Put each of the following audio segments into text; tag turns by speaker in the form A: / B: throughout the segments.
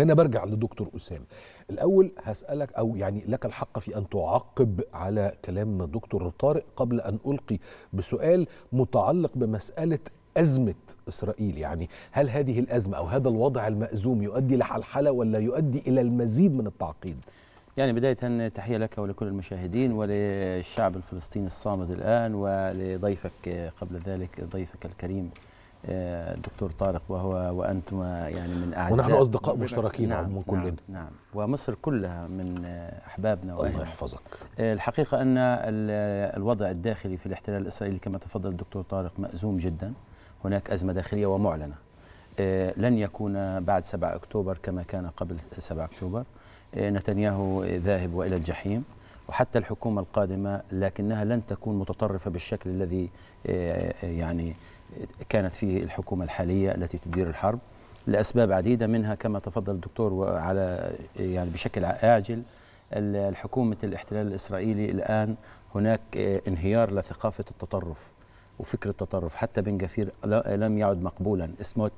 A: هنا برجع لدكتور أسامة الأول هسألك أو يعني لك الحق في أن تعقب على كلام دكتور طارق قبل أن ألقي بسؤال متعلق بمسألة أزمة إسرائيل يعني هل هذه الأزمة أو هذا الوضع المأزوم يؤدي لحلحلة ولا يؤدي إلى المزيد من التعقيد؟ يعني بداية تحية لك ولكل المشاهدين وللشعب الفلسطيني الصامد الآن ولضيفك قبل ذلك ضيفك الكريم الدكتور آه، طارق وهو وانتما يعني من اعزاء ونحن اصدقاء مشتركين نعم من كلنا نعم, نعم ومصر كلها من آه، احبابنا الله يحفظك آه، الحقيقه ان الوضع الداخلي في الاحتلال الاسرائيلي كما تفضل الدكتور طارق مازوم جدا هناك ازمه داخليه ومعلنه لن يكون بعد 7 اكتوبر كما كان قبل 7 اكتوبر نتنياهو ذاهب والى الجحيم وحتى الحكومه القادمه لكنها لن تكون متطرفه بالشكل الذي يعني كانت فيه الحكومة الحالية التي تدير الحرب لأسباب عديدة منها كما تفضل الدكتور وعلى يعني بشكل عاجل الحكومة الاحتلال الإسرائيلي الآن هناك آه، انهيار لثقافة التطرف وفكر التطرف حتى بن جفير لم يعد مقبولا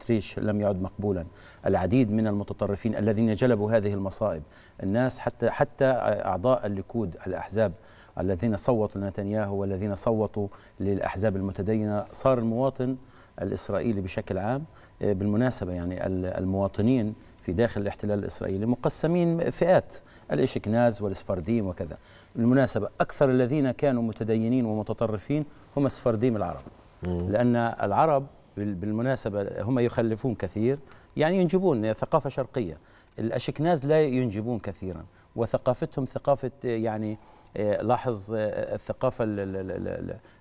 A: تريش لم يعد مقبولا العديد من المتطرفين الذين جلبوا هذه المصائب الناس حتى حتى أعضاء الليكود الأحزاب الذين صوتوا لنتنياهو والذين صوتوا للأحزاب المتدينة صار المواطن الإسرائيلي بشكل عام آه، بالمناسبة يعني المواطنين في داخل الاحتلال الإسرائيلي مقسمين فئات الإشكناز والسفرديم وكذا بالمناسبة أكثر الذين كانوا متدينين ومتطرفين هم السفرديم العرب مم. لأن العرب بالمناسبة هم يخلفون كثير يعني ينجبون ثقافة شرقية الأشكناز لا ينجبون كثيرا وثقافتهم ثقافة آه، يعني آه، لاحظ آه، آه، الثقافة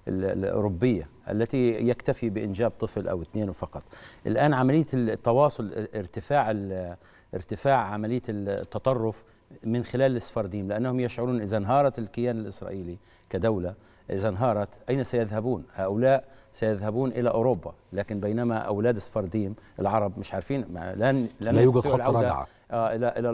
A: الأوروبية التي يكتفي بإنجاب طفل أو اثنين فقط الآن عملية التواصل ارتفاع ارتفاع عملية التطرف من خلال السفارديم لأنهم يشعرون إذا انهارت الكيان الإسرائيلي كدولة إذا انهارت أين سيذهبون؟ هؤلاء سيذهبون إلى أوروبا لكن بينما أولاد سفرديم العرب مش عارفين لن, لن لا يوجد خط رجعة آه، إلى, إلى,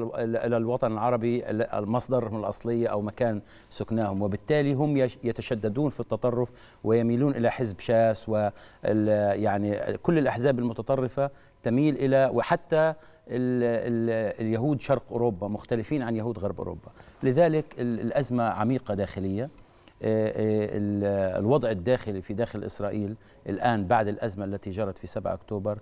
A: إلى الوطن العربي مصدرهم الأصلية أو مكان سكناهم وبالتالي هم يتشددون في التطرف ويميلون إلى حزب شاس و يعني كل الأحزاب المتطرفة تميل إلى وحتى اليهود شرق أوروبا مختلفين عن يهود غرب أوروبا لذلك الأزمة عميقة داخلية آه، آه، الوضع الداخلي في داخل إسرائيل الآن بعد الأزمة التي جرت في 7 أكتوبر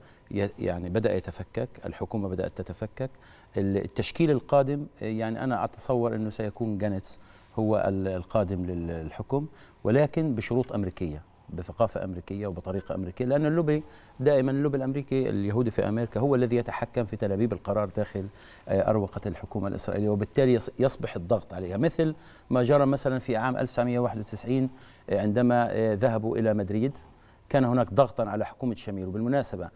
A: يعني بدأ يتفكك الحكومة بدأت تتفكك التشكيل القادم آه، يعني أنا أتصور أنه سيكون جانتس هو القادم للحكم ولكن بشروط أمريكية بثقافه امريكيه وبطريقه امريكيه لان اللوبي دائما اللوبي الامريكي اليهودي في امريكا هو الذي يتحكم في تلابيب القرار داخل آه، اروقه الحكومه الاسرائيليه وبالتالي يصبح الضغط عليها مثل ما جرى مثلا في عام 1991 آه، عندما آه، ذهبوا الى مدريد كان هناك ضغطا على حكومه شمير وبالمناسبه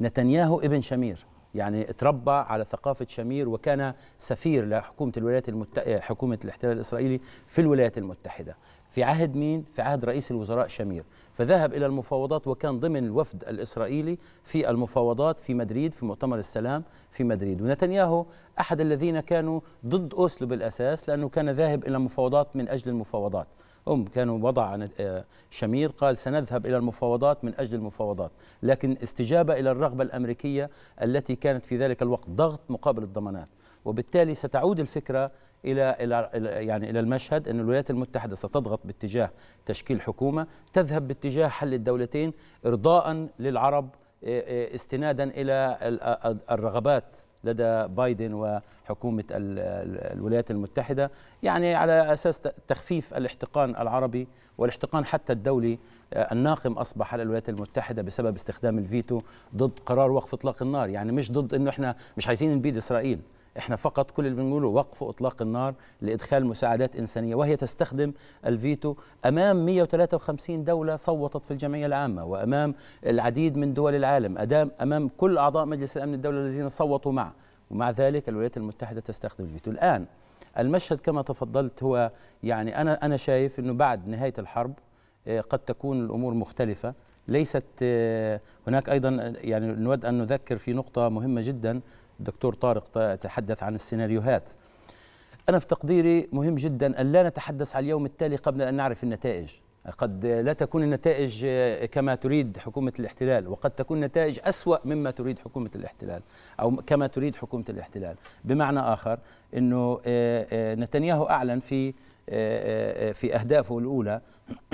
A: نتنياهو ابن شمير يعني تربى على ثقافة شمير وكان سفير لحكومة الولايات المت... حكومة الاحتلال الإسرائيلي في الولايات المتحدة في عهد مين؟ في عهد رئيس الوزراء شمير فذهب إلى المفاوضات وكان ضمن الوفد الإسرائيلي في المفاوضات في مدريد في مؤتمر السلام في مدريد ونتنياهو أحد الذين كانوا ضد أوسلو بالأساس لأنه كان ذاهب إلى المفاوضات من أجل المفاوضات هم كانوا وضع آه، شمير قال سنذهب إلى المفاوضات من أجل المفاوضات لكن استجابة إلى الرغبة الأمريكية التي كانت في ذلك الوقت ضغط مقابل الضمانات وبالتالي ستعود الفكرة الى الى يعني الى المشهد ان الولايات المتحده ستضغط باتجاه تشكيل حكومه تذهب باتجاه حل الدولتين ارضاء للعرب آه، آه، استنادا الى آه، الرغبات لدى بايدن وحكومه الولايات المتحده يعني على اساس تخفيف الاحتقان العربي والاحتقان حتى الدولي الناقم اصبح على الولايات المتحده بسبب استخدام الفيتو ضد قرار وقف اطلاق النار يعني مش ضد انه احنا مش عايزين نبيد اسرائيل احنا فقط كل اللي بنقوله وقف اطلاق النار لادخال مساعدات انسانيه وهي تستخدم الفيتو امام 153 دوله صوتت في الجمعيه العامه وامام العديد من دول العالم أدام امام كل اعضاء مجلس الامن الدوله الذين صوتوا معه ومع ذلك الولايات المتحده تستخدم الفيتو الان المشهد كما تفضلت هو يعني انا انا شايف انه بعد نهايه الحرب آه، قد تكون الامور مختلفه ليست آه، هناك ايضا آه، يعني نود ان نذكر في نقطه مهمه جدا الدكتور طارق تحدث عن السيناريوهات أنا في تقديري مهم جدا أن لا نتحدث على اليوم التالي قبل أن نعرف النتائج قد لا تكون النتائج كما تريد حكومة الاحتلال وقد تكون نتائج أسوأ مما تريد حكومة الاحتلال أو كما تريد حكومة الاحتلال بمعنى آخر أنه آه، آه، نتنياهو أعلن في آه، في أهدافه الأولى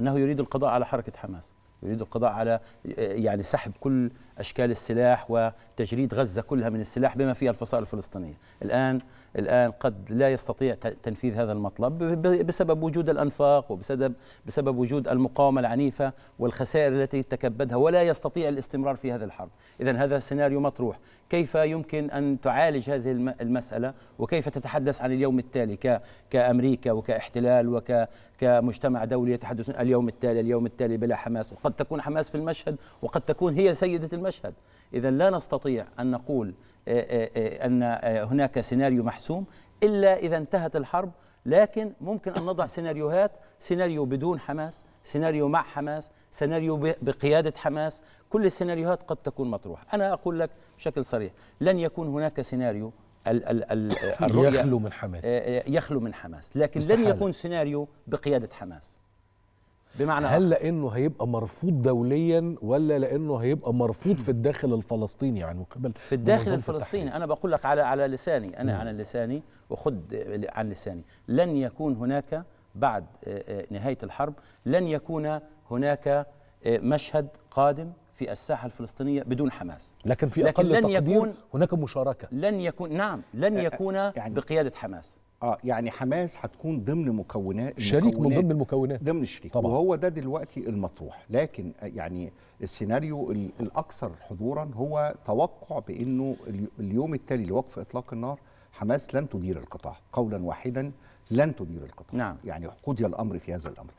A: أنه يريد القضاء على حركة حماس يريد القضاء على يعني سحب كل اشكال السلاح وتجريد غزه كلها من السلاح بما فيها الفصائل الفلسطينيه الان الآن قد لا يستطيع تنفيذ هذا المطلب بسبب وجود الأنفاق وبسبب بسبب وجود المقاومة العنيفة والخسائر التي تكبدها ولا يستطيع الاستمرار في هذه الحرب إذا هذا سيناريو مطروح كيف يمكن أن تعالج هذه المسألة وكيف تتحدث عن اليوم التالي كأمريكا وكاحتلال وك كمجتمع دولي يتحدثون اليوم التالي اليوم التالي بلا حماس وقد تكون حماس في المشهد وقد تكون هي سيدة المشهد إذا لا نستطيع أن نقول آه، آه، آه، أن هناك سيناريو محسوم إلا إذا انتهت الحرب لكن ممكن أن نضع سيناريوهات سيناريو بدون حماس سيناريو مع حماس سيناريو بقيادة حماس كل السيناريوهات قد تكون مطروحة أنا أقول لك بشكل صريح لن يكون هناك سيناريو ال ال ال الرؤية يخلو من حماس يخلو من حماس لكن مستحالة. لن يكون سيناريو بقيادة حماس بمعنى هل لانه هيبقى مرفوض دوليا ولا لانه هيبقى مرفوض في الداخل الفلسطيني يعني من قبل في الداخل الفلسطيني التحرير. انا بقول لك على على لساني انا على لساني وخد عن لساني لن يكون هناك بعد آه، آه، نهايه الحرب لن يكون هناك آه، مشهد قادم في الساحه الفلسطينيه بدون حماس لكن في اقل لكن لن تقدير يكون هناك مشاركه لن يكون نعم لن يكون يعني بقياده حماس اه يعني حماس هتكون ضمن مكونات شريك من ضمن المكونات ضمن الشريك طبعا. وهو ده دلوقتي المطروح لكن آه، يعني السيناريو الاكثر حضورا هو توقع بانه اليوم التالي لوقف اطلاق النار حماس لن تدير القطاع قولا واحدا لن تدير القطاع نعم. يعني قضي الامر في هذا الامر